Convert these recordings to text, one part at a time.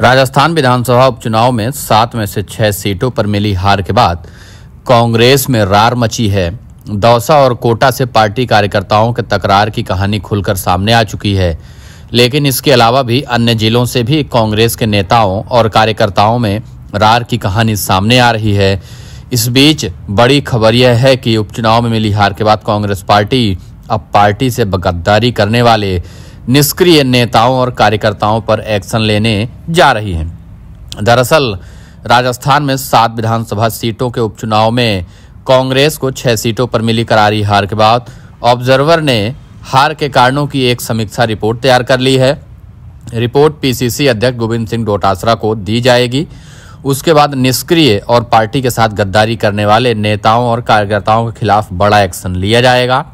राजस्थान विधानसभा उपचुनाव में सात में से छह सीटों पर मिली हार के बाद कांग्रेस में रार मची है दौसा और कोटा से पार्टी कार्यकर्ताओं के तकरार की कहानी खुलकर सामने आ चुकी है लेकिन इसके अलावा भी अन्य जिलों से भी कांग्रेस के नेताओं और कार्यकर्ताओं में रार की कहानी सामने आ रही है इस बीच बड़ी खबर यह है कि उपचुनाव में मिली हार के बाद कांग्रेस पार्टी अब पार्टी से बगद्दारी करने वाले निष्क्रिय नेताओं और कार्यकर्ताओं पर एक्शन लेने जा रही है दरअसल राजस्थान में सात विधानसभा सीटों के उपचुनाव में कांग्रेस को छह सीटों पर मिली करारी हार के बाद ऑब्जर्वर ने हार के कारणों की एक समीक्षा रिपोर्ट तैयार कर ली है रिपोर्ट पीसीसी अध्यक्ष गोविंद सिंह डोटासरा को दी जाएगी उसके बाद निष्क्रिय और पार्टी के साथ गद्दारी करने वाले नेताओं और कार्यकर्ताओं के खिलाफ बड़ा एक्शन लिया जाएगा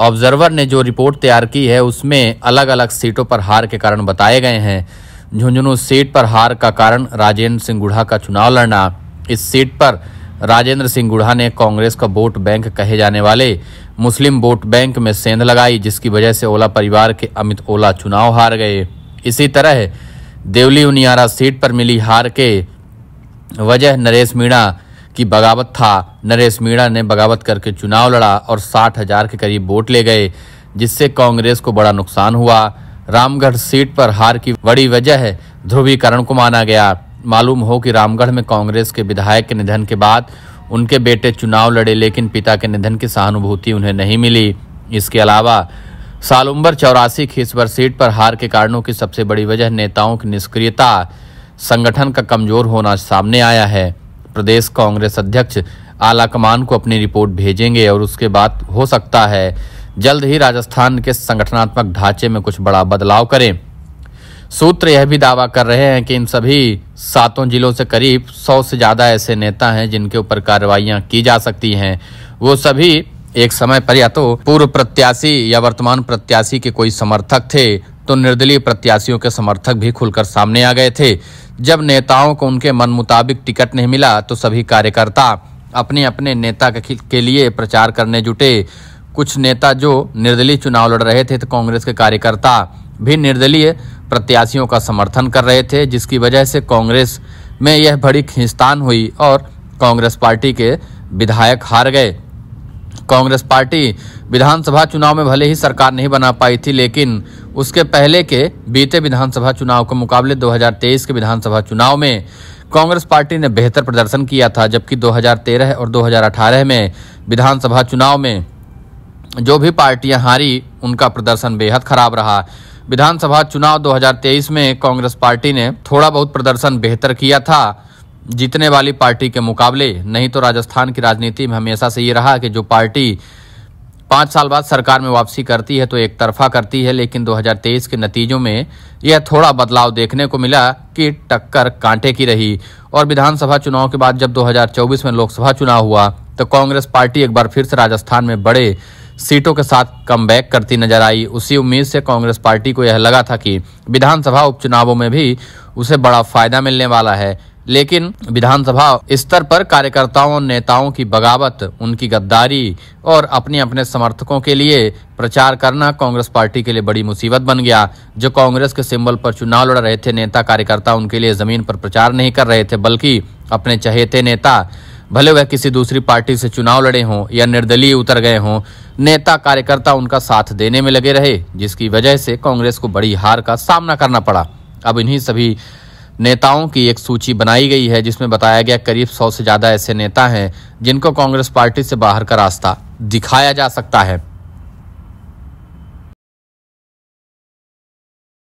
ऑब्जर्वर ने जो रिपोर्ट तैयार की है उसमें अलग अलग सीटों पर हार के कारण बताए गए हैं झुंझुनू सीट पर हार का कारण राजेंद्र सिंह गुढ़ा का चुनाव लड़ना इस सीट पर राजेंद्र सिंह गुढ़ा ने कांग्रेस का वोट बैंक कहे जाने वाले मुस्लिम वोट बैंक में सेंध लगाई जिसकी वजह से ओला परिवार के अमित ओला चुनाव हार गए इसी तरह देवली उनियारा सीट पर मिली हार के वजह नरेश मीणा की बगावत था नरेश मीणा ने बगावत करके चुनाव लड़ा और साठ हजार के करीब वोट ले गए जिससे कांग्रेस को बड़ा नुकसान हुआ रामगढ़ सीट पर हार की बड़ी वजह ध्रुवीकरण को माना गया मालूम हो कि रामगढ़ में कांग्रेस के विधायक के निधन के बाद उनके बेटे चुनाव लड़े लेकिन पिता के निधन की सहानुभूति उन्हें नहीं मिली इसके अलावा सालुम्बर चौरासी खीसवर सीट पर हार के कारणों की सबसे बड़ी वजह नेताओं की निष्क्रियता संगठन का कमजोर होना सामने आया है प्रदेश कांग्रेस अध्यक्ष आला कमान को अपनी रिपोर्ट भेजेंगे और उसके बाद हो सकता है जल्द ही राजस्थान के संगठनात्मक ढांचे में कुछ बड़ा बदलाव करें सूत्र यह भी दावा कर रहे हैं कि इन सभी सातों जिलों से करीब सौ से ज़्यादा ऐसे नेता हैं जिनके ऊपर कार्रवाइयाँ की जा सकती हैं वो सभी एक समय पर या तो पूर्व प्रत्याशी या वर्तमान प्रत्याशी के कोई समर्थक थे तो निर्दलीय प्रत्याशियों के समर्थक भी खुलकर सामने आ गए थे जब नेताओं को उनके मन मुताबिक टिकट नहीं मिला तो सभी कार्यकर्ता अपने अपने नेता के लिए प्रचार करने जुटे कुछ नेता जो निर्दलीय चुनाव लड़ रहे थे तो कांग्रेस के कार्यकर्ता भी निर्दलीय प्रत्याशियों का समर्थन कर रहे थे जिसकी वजह से कांग्रेस में यह बड़ी खींचतान हुई और कांग्रेस पार्टी के विधायक हार गए कांग्रेस पार्टी विधानसभा चुनाव में भले ही सरकार नहीं बना पाई थी लेकिन उसके पहले के बीते विधानसभा चुनाव के मुकाबले 2023 के विधानसभा चुनाव में कांग्रेस पार्टी ने बेहतर प्रदर्शन किया था जबकि 2013 और 2018 में विधानसभा चुनाव में जो भी पार्टियां हारी उनका प्रदर्शन बेहद खराब रहा विधानसभा चुनाव 2023 में कांग्रेस पार्टी ने थोड़ा बहुत प्रदर्शन बेहतर किया था जीतने वाली पार्टी के मुकाबले नहीं तो राजस्थान की राजनीति में हमेशा से ये रहा कि जो पार्टी पांच साल बाद सरकार में वापसी करती है तो एक तरफा करती है लेकिन 2023 के नतीजों में यह थोड़ा बदलाव देखने को मिला कि टक्कर कांटे की रही और विधानसभा चुनाव के बाद जब 2024 में लोकसभा चुनाव हुआ तो कांग्रेस पार्टी एक बार फिर से राजस्थान में बड़े सीटों के साथ कम करती नजर आई उसी उम्मीद से कांग्रेस पार्टी को यह लगा था कि विधानसभा उपचुनावों में भी उसे बड़ा फायदा मिलने वाला है लेकिन विधानसभा स्तर पर कार्यकर्ताओं नेताओं की बगावत उनकी गद्दारी और अपने अपने समर्थकों के लिए प्रचार करना कांग्रेस पार्टी के लिए बड़ी मुसीबत बन गया जो कांग्रेस के सिंबल पर चुनाव लड़ रहे थे नेता कार्यकर्ता उनके लिए जमीन पर प्रचार नहीं कर रहे थे बल्कि अपने चहेते नेता भले वह किसी दूसरी पार्टी से चुनाव लड़े हों या निर्दलीय उतर गए हों नेता कार्यकर्ता उनका साथ देने में लगे रहे जिसकी वजह से कांग्रेस को बड़ी हार का सामना करना पड़ा अब इन्हीं सभी नेताओं की एक सूची बनाई गई है जिसमें बताया गया करीब सौ से ज़्यादा ऐसे नेता हैं जिनको कांग्रेस पार्टी से बाहर का रास्ता दिखाया जा सकता है